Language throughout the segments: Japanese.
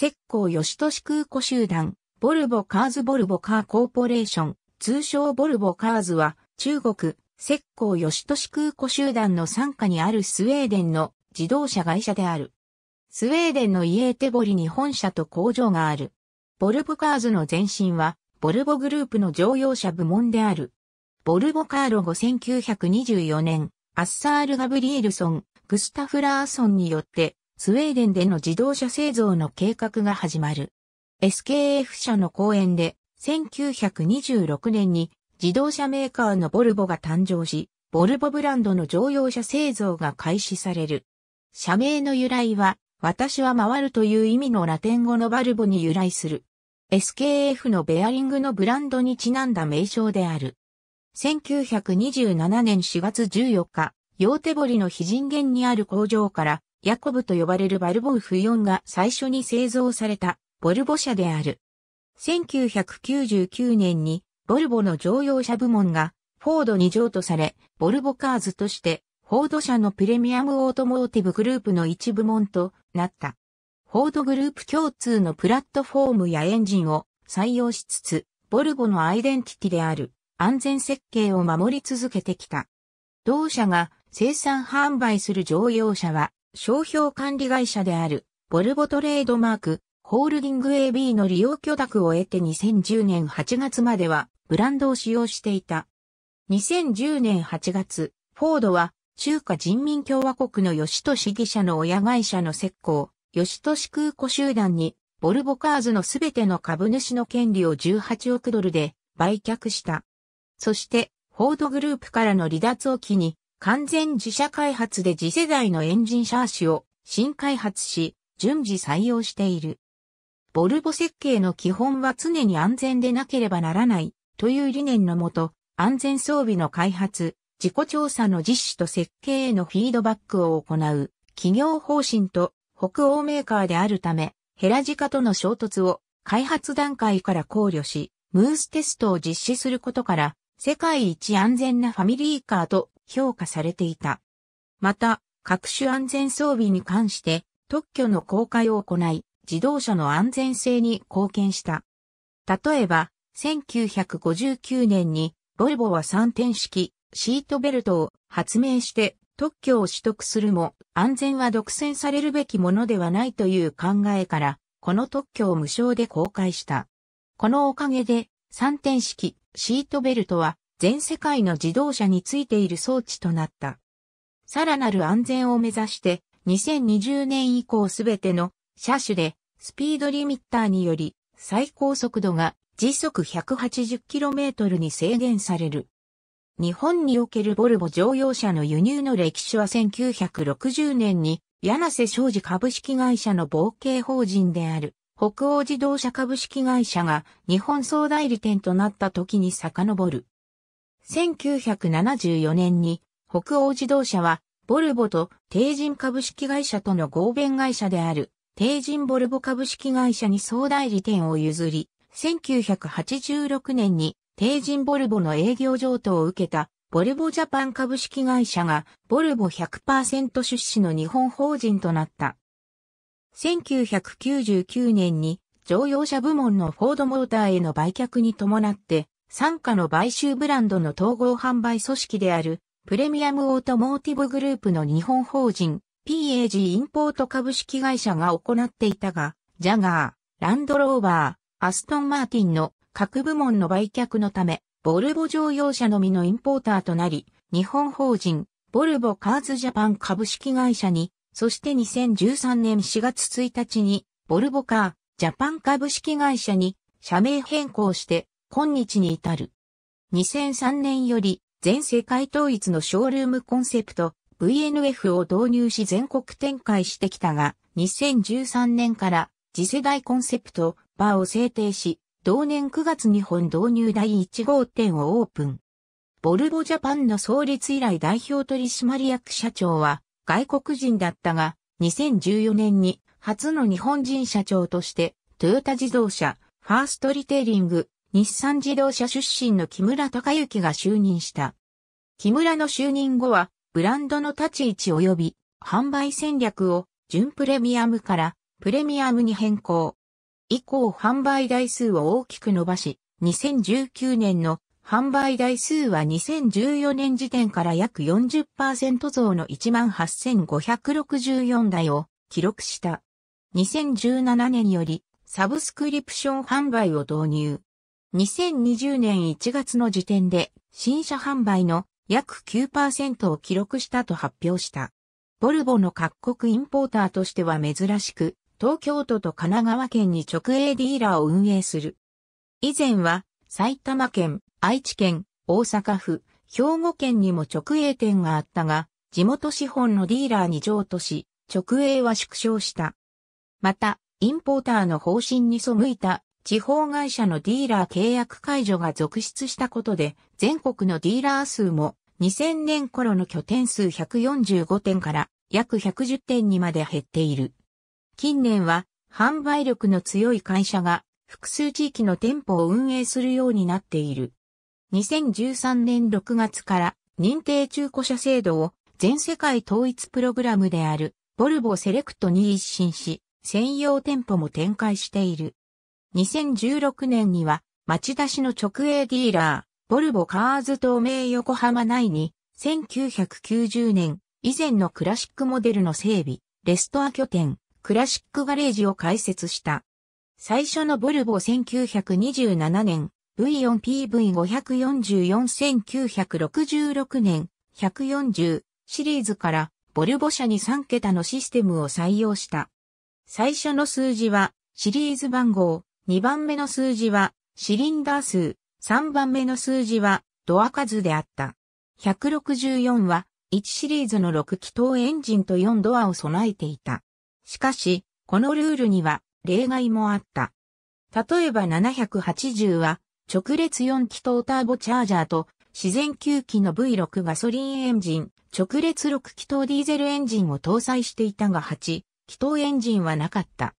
石膏吉都市空港集団、ボルボカーズボルボカーコーポレーション、通称ボルボカーズは、中国、石膏吉都市空港集団の傘下にあるスウェーデンの自動車会社である。スウェーデンのイエーテボリに本社と工場がある。ボルボカーズの前身は、ボルボグループの乗用車部門である。ボルボカーロ後1924年、アッサール・ガブリエルソン、グスタフ・ラーソンによってスウェーデンでの自動車製造の計画が始まる。SKF 社の講演で、1926年に自動車メーカーのボルボが誕生し、ボルボブランドの乗用車製造が開始される。社名の由来は、私は回るという意味のラテン語のバルボに由来する。SKF のベアリングのブランドにちなんだ名称である。1927年4月14日、ヨーテボリの非人間にある工場からヤコブと呼ばれるバルボウフ4が最初に製造されたボルボ車である。1999年にボルボの乗用車部門がフォードに譲渡され、ボルボカーズとしてフォード社のプレミアムオートモーティブグループの一部門となった。フォードグループ共通のプラットフォームやエンジンを採用しつつ、ボルボのアイデンティティである安全設計を守り続けてきた。同社が生産販売する乗用車は商標管理会社である、ボルボトレードマーク、ホールディング AB の利用許諾を得て2010年8月までは、ブランドを使用していた。2010年8月、フォードは、中華人民共和国の吉都市義社の親会社の石膏、吉都市空港集団に、ボルボカーズのすべての株主の権利を18億ドルで売却した。そして、フォードグループからの離脱を機に、完全自社開発で次世代のエンジンシャーシを新開発し、順次採用している。ボルボ設計の基本は常に安全でなければならないという理念のもと、安全装備の開発、自己調査の実施と設計へのフィードバックを行う企業方針と北欧メーカーであるため、ヘラジカとの衝突を開発段階から考慮し、ムーステストを実施することから、世界一安全なファミリーカーと評価されていた。また、各種安全装備に関して特許の公開を行い、自動車の安全性に貢献した。例えば、1959年に、ボルボは3点式シートベルトを発明して特許を取得するも、安全は独占されるべきものではないという考えから、この特許を無償で公開した。このおかげで、3点式シートベルトは全世界の自動車についている装置となった。さらなる安全を目指して、2020年以降すべての車種でスピードリミッターにより最高速度が時速 180km に制限される。日本におけるボルボ乗用車の輸入の歴史は1960年に柳瀬商事株式会社の冒険法人である北欧自動車株式会社が日本総代理店となった時に遡る。1974年に北欧自動車はボルボと帝人株式会社との合弁会社である帝人ボルボ株式会社に総代理店を譲り、1986年に帝人ボルボの営業譲渡を受けたボルボジャパン株式会社がボルボ100%出資の日本法人となった。1999年に乗用車部門のフォードモーターへの売却に伴って傘下の買収ブランドの統合販売組織である、プレミアムオートモーティブグループの日本法人、PAG インポート株式会社が行っていたが、ジャガー、ランドローバー、アストンマーティンの各部門の売却のため、ボルボ乗用車のみのインポーターとなり、日本法人、ボルボカーズジャパン株式会社に、そして2013年4月1日に、ボルボカー、ジャパン株式会社に、社名変更して、今日に至る。2003年より全世界統一のショールームコンセプト VNF を導入し全国展開してきたが、2013年から次世代コンセプトバーを制定し、同年9月に本導入第1号店をオープン。ボルボジャパンの創立以来代表取締役社長は外国人だったが、2014年に初の日本人社長としてトヨタ自動車、ファーストリテイリング、日産自動車出身の木村隆之が就任した。木村の就任後は、ブランドの立ち位置及び販売戦略を純プレミアムからプレミアムに変更。以降販売台数を大きく伸ばし、2019年の販売台数は2014年時点から約40%増の18,564台を記録した。2017年よりサブスクリプション販売を導入。2020年1月の時点で新車販売の約9%を記録したと発表した。ボルボの各国インポーターとしては珍しく、東京都と神奈川県に直営ディーラーを運営する。以前は埼玉県、愛知県、大阪府、兵庫県にも直営店があったが、地元資本のディーラーに譲渡し、直営は縮小した。また、インポーターの方針に背いた地方会社のディーラー契約解除が続出したことで、全国のディーラー数も2000年頃の拠点数145点から約110点にまで減っている。近年は販売力の強い会社が複数地域の店舗を運営するようになっている。2013年6月から認定中古車制度を全世界統一プログラムであるボルボセレクトに一新し、専用店舗も展開している。2016年には、町田市の直営ディーラー、ボルボカーズ東名横浜内に、1990年、以前のクラシックモデルの整備、レストア拠点、クラシックガレージを開設した。最初のボルボ1927年、V4PV544-1966 年、140シリーズからボルボ社に3桁のシステムを採用した。最初の数字はシリーズ番号2番目の数字はシリンダー数、3番目の数字はドア数であった。164は1シリーズの6気筒エンジンと4ドアを備えていた。しかし、このルールには例外もあった。例えば780は直列4気筒ターボチャージャーと自然吸気の V6 ガソリンエンジン、直列6気筒ディーゼルエンジンを搭載していたが8、気筒エンジンはなかった。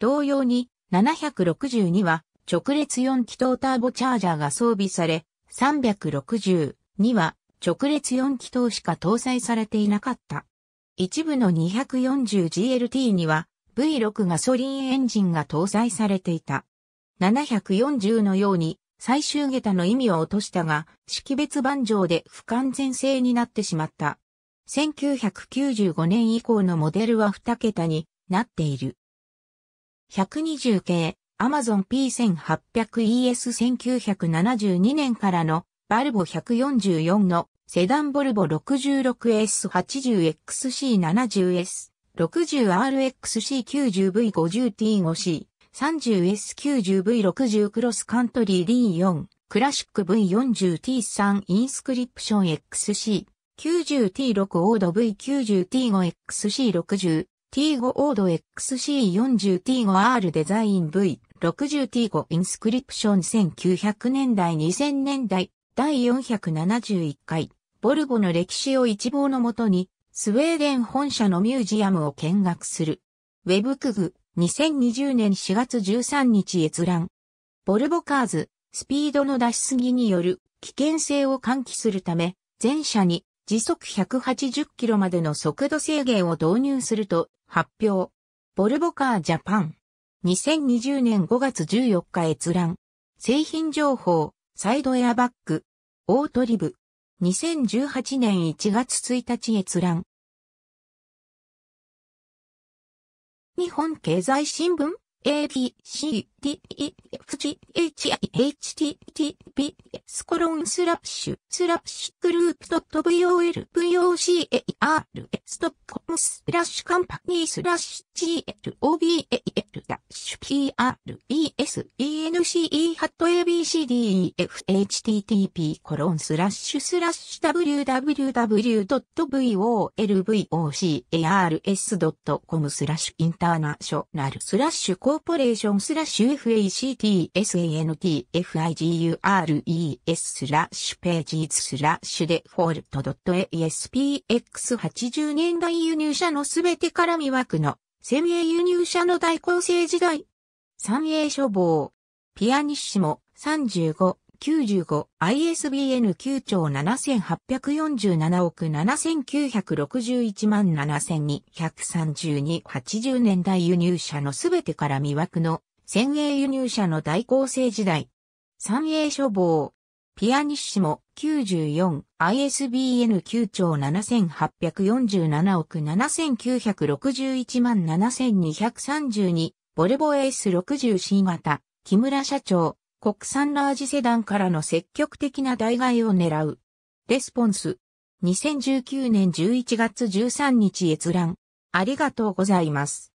同様に762は直列4気筒ターボチャージャーが装備され、3 6 2は直列4気筒しか搭載されていなかった。一部の 240GLT には V6 ガソリンエンジンが搭載されていた。740のように最終下駄の意味を落としたが、識別番上で不完全性になってしまった。1995年以降のモデルは2桁になっている。120系、Amazon P1800ES1972 年からのバルボ144のセダンボルボ 66S80XC70S、60RXC90V50T5C、30S90V60 クロスカントリー D4、クラシック V40T3 インスクリプション XC、90T6 オード V90T5XC60、T5 オード XC40T5R デザイン V60T5 インスクリプション1900年代2000年代第471回ボルボの歴史を一望のもとにスウェーデン本社のミュージアムを見学する。ウェブクグ2020年4月13日閲覧。ボルボカーズスピードの出しすぎによる危険性を喚起するため全社に時速180キロまでの速度制限を導入すると発表。ボルボカージャパン。2020年5月14日閲覧。製品情報、サイドエアバッグ、オートリブ。2018年1月1日閲覧。日本経済新聞 ABC t, e, f, g, h i, h, t t p s, コロンスラッシュスラッシュグループドット、.volvocar s, ドット、コムスラッシュカンパニースラッシュ global ダッシュ pres ence ハット abcdefhttp コロンスラッシュスラッシュ w w w v o l v o c a r s ドット、コム、スラッシュインターナショナルスラッシュコーポレーションスラッシュ factsantigure f s スラッシュページスラッシュデフォルト .aspx80 年代輸入車のすべてから魅惑の先鋭輸入車の大構成時代。三栄処方。ピアニッシモ35。95ISBN 9兆7847億7961万7232 80年代輸入車のすべてから魅惑の先鋭輸入車の大構成時代、三栄処方、ピアニッシモ 94ISBN 9兆7847億7961万7232ボルボ S60C 型木村社長国産ラージセダンからの積極的な代替を狙うレスポンス2019年11月13日閲覧ありがとうございます